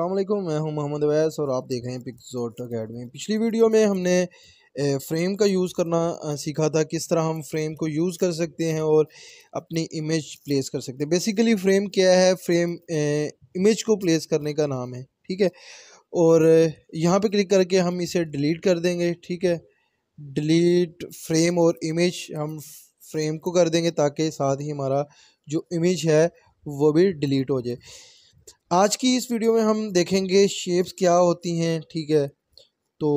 अल्लाम मैं हूं मोहम्मद अवैस और आप देख रहे हैं पिक्सोट अकेडमी पिछली वीडियो में हमने फ्रेम का यूज़ करना सीखा था किस तरह हम फ्रेम को यूज़ कर सकते हैं और अपनी इमेज प्लेस कर सकते हैं बेसिकली फ्रेम क्या है फ्रेम इमेज को प्लेस करने का नाम है ठीक है और यहाँ पे क्लिक करके हम इसे डिलीट कर देंगे ठीक है डिलीट फ्रेम और इमेज हम फ्रेम को कर देंगे ताकि साथ ही हमारा जो इमेज है वो भी डिलीट हो जाए आज की इस वीडियो में हम देखेंगे शेप्स क्या होती हैं ठीक है तो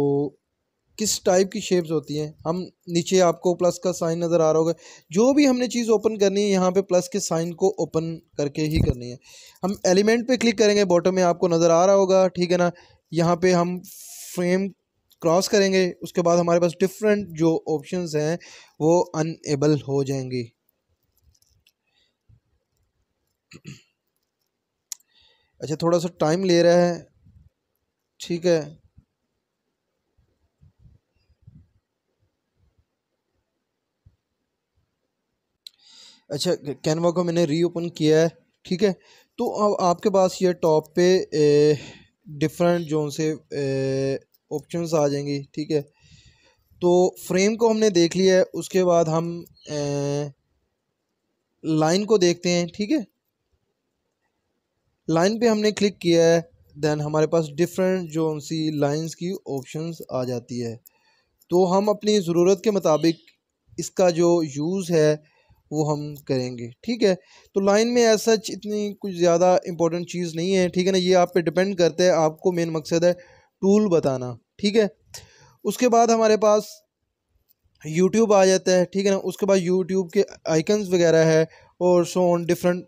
किस टाइप की शेप्स होती हैं हम नीचे आपको प्लस का साइन नज़र आ रहा होगा जो भी हमने चीज़ ओपन करनी है यहाँ पे प्लस के साइन को ओपन करके ही करनी है हम एलिमेंट पे क्लिक करेंगे बॉटम में आपको नज़र आ रहा होगा ठीक है ना यहाँ पे हम फ्रेम क्रॉस करेंगे उसके बाद हमारे पास डिफरेंट जो ऑप्शन हैं वो अनएबल हो जाएंगी अच्छा थोड़ा सा टाइम ले रहा है ठीक है अच्छा कैनवा को मैंने रीओपन किया है ठीक है तो अब आपके पास ये टॉप पे डिफरेंट जोन से ऑप्शंस आ जाएंगी ठीक है तो फ्रेम को हमने देख लिया है उसके बाद हम लाइन को देखते हैं ठीक है लाइन पे हमने क्लिक किया है दैन हमारे पास डिफरेंट जो सी लाइन्स की ऑप्शंस आ जाती है तो हम अपनी ज़रूरत के मुताबिक इसका जो यूज़ है वो हम करेंगे ठीक है तो लाइन में ऐसा सच इतनी कुछ ज़्यादा इंपॉर्टेंट चीज़ नहीं है ठीक है ना ये आप पे डिपेंड करता है आपको मेन मकसद है टूल बताना ठीक है उसके बाद हमारे पास यूट्यूब आ जाता है ठीक है ना उसके बाद यूट्यूब के आइकन्स वगैरह है और सो ऑन डिफरेंट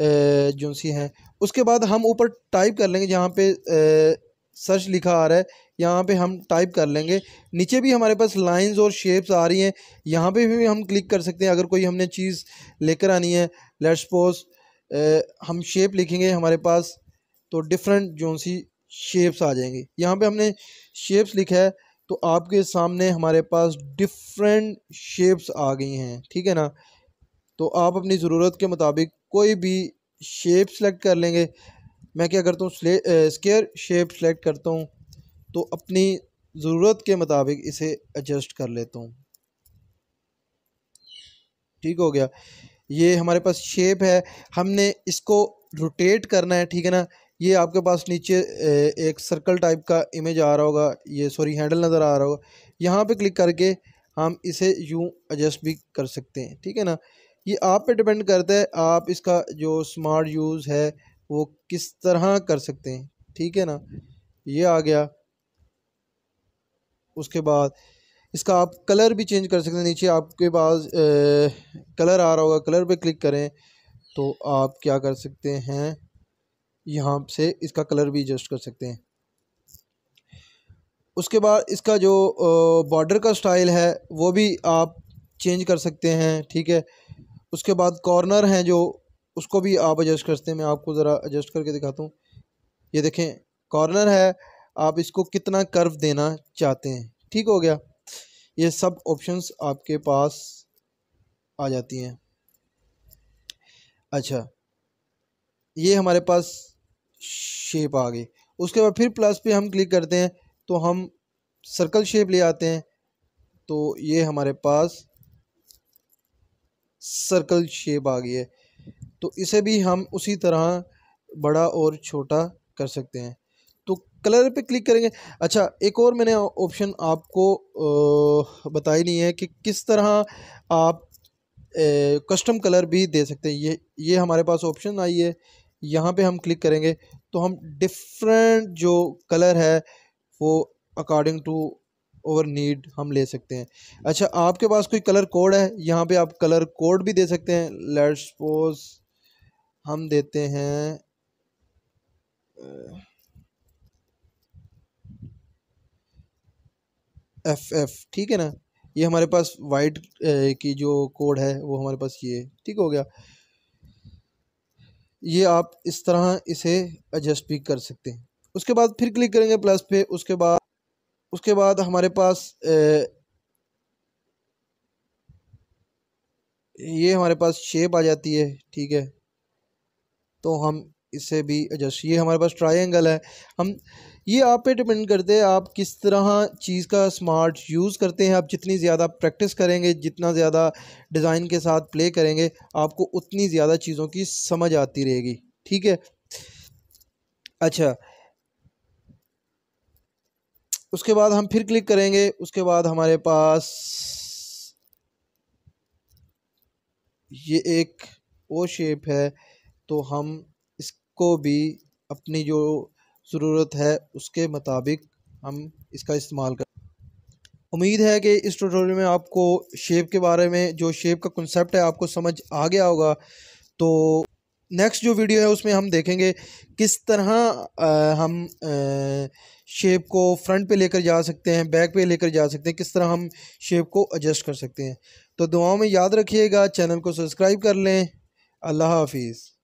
जो सी हैं उसके बाद हम ऊपर टाइप कर लेंगे जहाँ पे सर्च लिखा आ रहा है यहाँ पे हम टाइप कर लेंगे नीचे भी हमारे पास लाइंस और शेप्स आ रही हैं यहाँ पे भी हम क्लिक कर सकते हैं अगर कोई हमने चीज़ लेकर आनी है लेट्स पोज हम शेप लिखेंगे हमारे पास तो डिफरेंट जो सी शेप्स आ जाएंगे यहाँ पे हमने शेप्स लिखा है तो आपके सामने हमारे पास डिफरेंट शेप्स आ गई हैं ठीक है ना तो आप अपनी ज़रूरत के मुताबिक कोई भी शेप सेलेक्ट कर लेंगे मैं क्या करता हूँ स्केयर शेप सेलेक्ट करता हूँ तो अपनी ज़रूरत के मुताबिक इसे एडजस्ट कर लेता हूँ ठीक हो गया ये हमारे पास शेप है हमने इसको रोटेट करना है ठीक है ना ये आपके पास नीचे एक सर्कल टाइप का इमेज आ रहा होगा ये सॉरी हैंडल नज़र आ रहा होगा यहाँ पे क्लिक करके हम इसे यूँ एडजस्ट भी कर सकते हैं ठीक है ना ये आप पे डिपेंड करता है आप इसका जो स्मार्ट यूज़ है वो किस तरह कर सकते हैं ठीक है ना ये आ गया उसके बाद इसका आप कलर भी चेंज कर सकते हैं नीचे आपके पास कलर आ रहा होगा कलर पे क्लिक करें तो आप क्या कर सकते हैं यहाँ से इसका कलर भी एडजस्ट कर सकते हैं उसके बाद इसका जो बॉर्डर का स्टाइल है वो भी आप चेंज कर सकते हैं ठीक है उसके बाद कॉर्नर हैं जो उसको भी आप एडजस्ट करते हैं मैं आपको ज़रा एडजस्ट करके दिखाता हूँ ये देखें कॉर्नर है आप इसको कितना कर्व देना चाहते हैं ठीक हो गया ये सब ऑप्शंस आपके पास आ जाती हैं अच्छा ये हमारे पास शेप आ गई उसके बाद फिर प्लस पे हम क्लिक करते हैं तो हम सर्कल शेप ले आते हैं तो ये हमारे पास सर्कल शेप आ गई है तो इसे भी हम उसी तरह बड़ा और छोटा कर सकते हैं तो कलर पे क्लिक करेंगे अच्छा एक और मैंने ऑप्शन आपको बताई नहीं है कि किस तरह आप कस्टम कलर भी दे सकते हैं ये ये हमारे पास ऑप्शन आई है यहाँ पे हम क्लिक करेंगे तो हम डिफरेंट जो कलर है वो अकॉर्डिंग टू और नीड हम ले सकते हैं अच्छा आपके पास कोई कलर कोड है यहाँ पे आप कलर कोड भी दे सकते हैं लेट्स सपोज हम देते हैं एफ एफ ठीक है ना ये हमारे पास वाइट की जो कोड है वो हमारे पास ये ठीक हो गया ये आप इस तरह इसे एडजस्ट भी कर सकते हैं उसके बाद फिर क्लिक करेंगे प्लस पे उसके बाद उसके बाद हमारे पास ये हमारे पास शेप आ जाती है ठीक है तो हम इसे भी एडजस्ट ये हमारे पास ट्रायंगल है हम ये आप पे डिपेंड करते हैं आप किस तरह चीज़ का स्मार्ट यूज़ करते हैं आप जितनी ज़्यादा प्रैक्टिस करेंगे जितना ज़्यादा डिज़ाइन के साथ प्ले करेंगे आपको उतनी ज़्यादा चीज़ों की समझ आती रहेगी ठीक है अच्छा उसके बाद हम फिर क्लिक करेंगे उसके बाद हमारे पास ये एक ओ शेप है तो हम इसको भी अपनी जो ज़रूरत है उसके मुताबिक हम इसका इस्तेमाल कर उम्मीद है कि इस ट्यूटोरियल में आपको शेप के बारे में जो शेप का कंसेप्ट है आपको समझ आ गया होगा तो नेक्स्ट जो वीडियो है उसमें हम देखेंगे किस तरह आ, हम आ, शेप को फ्रंट पे लेकर जा सकते हैं बैक पे लेकर जा सकते हैं किस तरह हम शेप को एडजस्ट कर सकते हैं तो दुआओं में याद रखिएगा चैनल को सब्सक्राइब कर लें अल्लाह हाफिज़